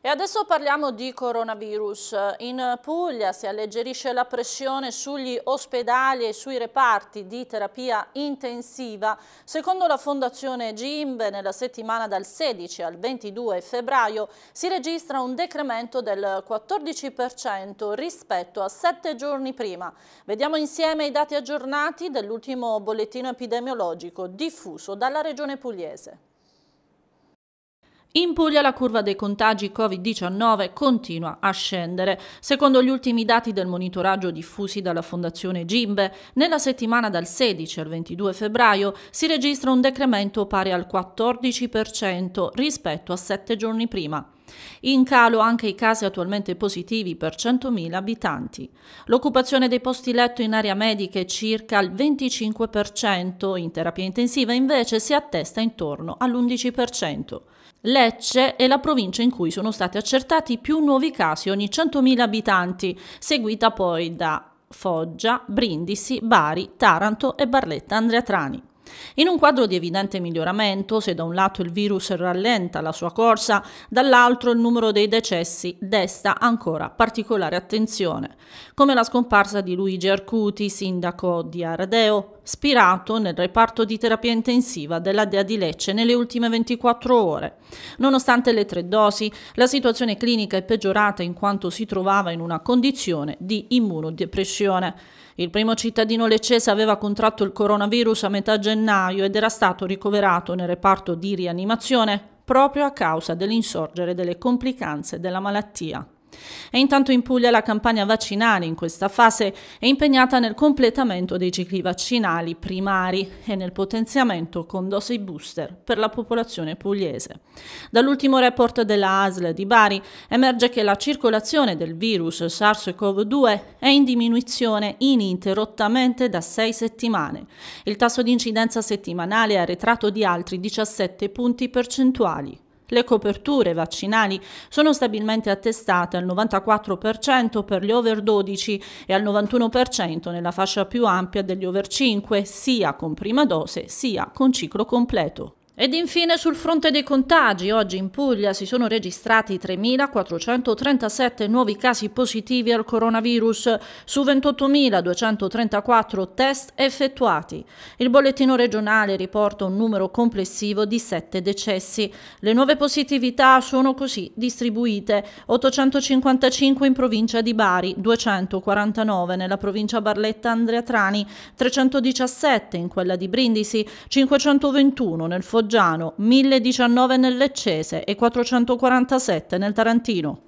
E adesso parliamo di coronavirus. In Puglia si alleggerisce la pressione sugli ospedali e sui reparti di terapia intensiva. Secondo la Fondazione Gimbe, nella settimana dal 16 al 22 febbraio si registra un decremento del 14% rispetto a sette giorni prima. Vediamo insieme i dati aggiornati dell'ultimo bollettino epidemiologico diffuso dalla Regione Pugliese. In Puglia la curva dei contagi Covid-19 continua a scendere. Secondo gli ultimi dati del monitoraggio diffusi dalla Fondazione Gimbe, nella settimana dal 16 al 22 febbraio si registra un decremento pari al 14% rispetto a sette giorni prima. In calo anche i casi attualmente positivi per 100.000 abitanti. L'occupazione dei posti letto in area medica è circa il 25%, in terapia intensiva invece si attesta intorno all'11%. Lecce è la provincia in cui sono stati accertati più nuovi casi ogni 100.000 abitanti, seguita poi da Foggia, Brindisi, Bari, Taranto e Barletta Andrea Trani. In un quadro di evidente miglioramento, se da un lato il virus rallenta la sua corsa, dall'altro il numero dei decessi desta ancora particolare attenzione, come la scomparsa di Luigi Arcuti, sindaco di Aradeo, spirato nel reparto di terapia intensiva della DEA di Lecce nelle ultime 24 ore. Nonostante le tre dosi, la situazione clinica è peggiorata in quanto si trovava in una condizione di immunodepressione. Il primo cittadino leccese aveva contratto il coronavirus a metà gennaio ed era stato ricoverato nel reparto di rianimazione proprio a causa dell'insorgere delle complicanze della malattia. E intanto in Puglia la campagna vaccinale in questa fase è impegnata nel completamento dei cicli vaccinali primari e nel potenziamento con dosi booster per la popolazione pugliese. Dall'ultimo report della ASL di Bari emerge che la circolazione del virus SARS-CoV-2 è in diminuzione ininterrottamente da sei settimane. Il tasso di incidenza settimanale è arretrato di altri 17 punti percentuali le coperture vaccinali sono stabilmente attestate al 94% per gli over 12 e al 91% nella fascia più ampia degli over 5, sia con prima dose sia con ciclo completo. Ed infine sul fronte dei contagi, oggi in Puglia si sono registrati 3.437 nuovi casi positivi al coronavirus su 28.234 test effettuati. Il bollettino regionale riporta un numero complessivo di 7 decessi. Le nuove positività sono così distribuite 855 in provincia di Bari, 249 nella provincia Barletta Andrea Trani, 317 in quella di Brindisi, 521 nel Foggio Foggiano, 1019 nel Leccese e 447 nel Tarantino.